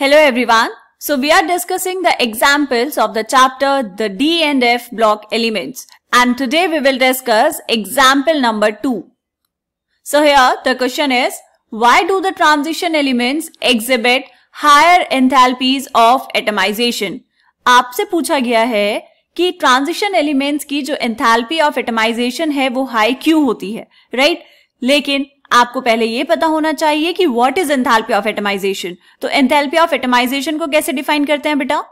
Hello everyone. So we are discussing the examples of the chapter the D and F block elements and today we will discuss example number 2. So here the question is why do the transition elements exhibit higher enthalpies of atomization? आपसे पूछा गया है कि transition elements की जो enthalpy of atomisation है वो high क्यों होती है राइट right? लेकिन आपको पहले ये पता होना चाहिए कि what is enthalpy of atomisation तो एंथैल्पी ऑफ एटमाइजेशन को कैसे डिफाइन करते हैं बेटा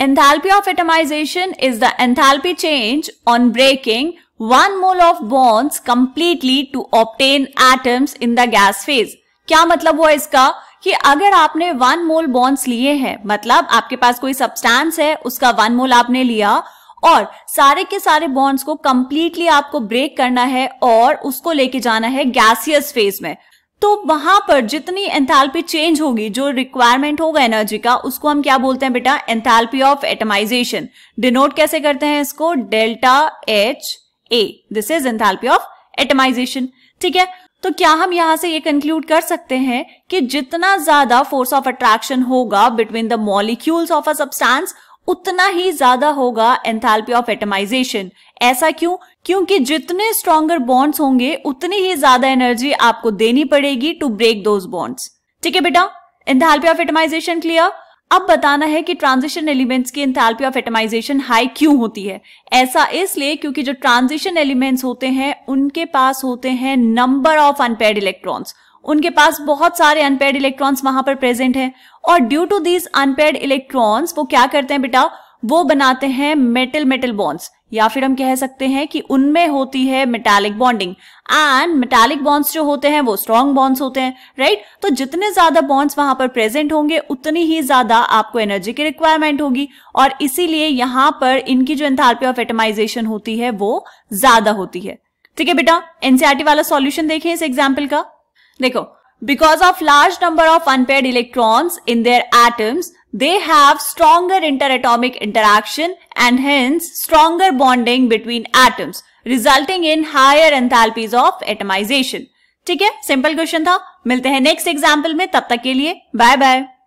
enthalpy of atomisation is the enthalpy change on breaking one mole of bonds completely to obtain atoms in the gas phase क्या मतलब हुआ इसका कि अगर आपने वन मोल बॉन्ड्स लिए हैं मतलब आपके पास कोई सब्सटेंस है उसका वन मोल आपने लिया और सारे के सारे बॉन्ड्स को कंप्लीटली आपको ब्रेक करना है और उसको लेके जाना है गैसियस फेज में तो वहां पर जितनी एंथैल्पी चेंज होगी जो रिक्वायरमेंट होगा एनर्जी का उसको हम क्या बोलते हैं बेटा एंथैल्पी ऑफ एटमाइजेशन डिनोट कैसे करते हैं इसको delta H A this is enthalpy of atomisation ठीक है तो क्या हम यहां से ये कंक्लूड कर सकते हैं कि जितना ज्यादा फोर्स ऑफ अट्रैक्शन होगा between the molecules of a substance उतना ही ज्यादा होगा एंथैल्पी ऑफ एटमाइजेशन ऐसा क्यों क्योंकि जितने स्ट्रॉन्गर बॉन्ड्स होंगे उतनी ही ज्यादा एनर्जी आपको देनी पड़ेगी टू ब्रेक दोज बॉन्ड्स ठीक है बेटा एंथैल्पी ऑफ एटमाइजेशन क्लियर अब बताना है कि ट्रांजिशन एलिमेंट्स की एंथैल्पी ऑफ एटमाइजेशन हाई क्यों होती है ऐसा इसलिए क्योंकि जो ट्रांजिशन एलिमेंट्स होते हैं उनके पास होते हैं नंबर ऑफ अनपेड इलेक्ट्रॉन्स उनके पास बहुत सारे अनपेड इलेक्ट्रॉन्स वहां पर प्रेजेंट हैं और due to these unpaired electrons वो क्या करते हैं बेटा वो बनाते हैं मेटल मेटल बॉन्ड्स या फिर हम कह सकते हैं कि उनमें होती है metallic bonding and metallic bonds जो होते हैं वो स्ट्रॉन्ग बॉन्ड्स होते हैं राइट तो जितने ज्यादा बॉन्ड्स वहां पर प्रेजेंट होंगे उतनी ही ज्यादा आपको एनर्जी की रिक्वायरमेंट होगी और इसीलिए यहां पर इनकी जो एंथैल्पी ऑफ एटमाइजेशन होती है वो ज्यादा होती है ठीक है बेटा एनसीआरटी e वाला सॉल्यूशन देखें इस एग्जाम्पल का देखो because of large number of unpaired electrons in their atoms they have stronger inter atomic interaction and hence stronger bonding between atoms resulting in higher enthalpies of atomisation ठीक है simple question था मिलते हैं next example में तब तक के लिए बाय बाय